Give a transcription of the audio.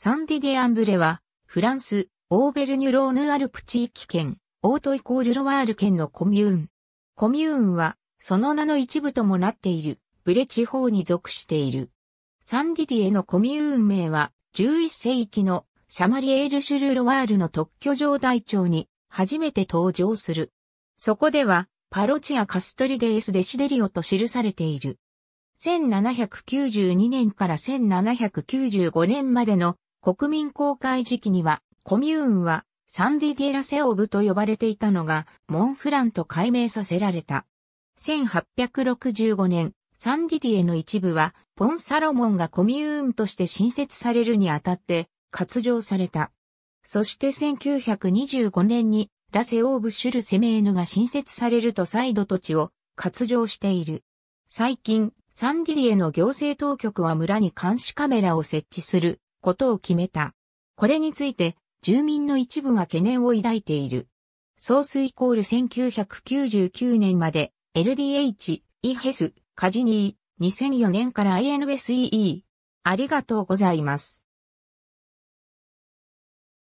サンディ・デ・ィアンブレは、フランス、オーベルニュ・ローヌ・アルプ地域圏、オートイコール・ロワール県のコミューン。コミューンは、その名の一部ともなっている、ブレ地方に属している。サンディディエのコミューン名は、11世紀のシャマリエール・シュル・ロワールの特許状台帳に初めて登場する。そこでは、パロチア・カストリデエス・デシデリオと記されている。1792年から1795年までの国民公開時期には、コミューンはサンディディラセオブと呼ばれていたのが、モンフランと改名させられた。1865年、サンディディエの一部は、ポン・サロモンがコミューンとして新設されるにあたって、割譲された。そして1925年に、ラセオーブ・シュル・セメーヌが新設されると再度土地を割譲している。最近、サンディディエの行政当局は村に監視カメラを設置することを決めた。これについて、住民の一部が懸念を抱いている。ソースイコール1999年まで LDH、イヘス、カジニー、2004年から i n s e e ありがとうございます。